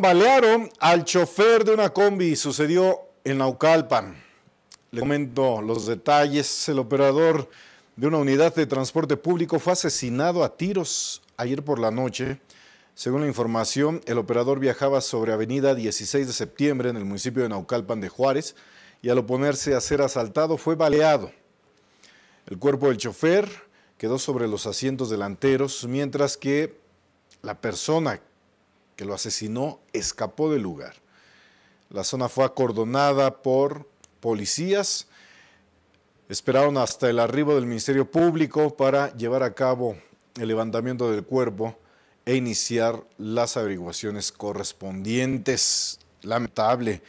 Balearon al chofer de una combi, sucedió en Naucalpan. Le comento los detalles. El operador de una unidad de transporte público fue asesinado a tiros ayer por la noche. Según la información, el operador viajaba sobre Avenida 16 de Septiembre en el municipio de Naucalpan de Juárez y al oponerse a ser asaltado fue baleado. El cuerpo del chofer quedó sobre los asientos delanteros, mientras que la persona que lo asesinó escapó del lugar. La zona fue acordonada por policías. Esperaron hasta el arribo del Ministerio Público para llevar a cabo el levantamiento del cuerpo e iniciar las averiguaciones correspondientes. Lamentable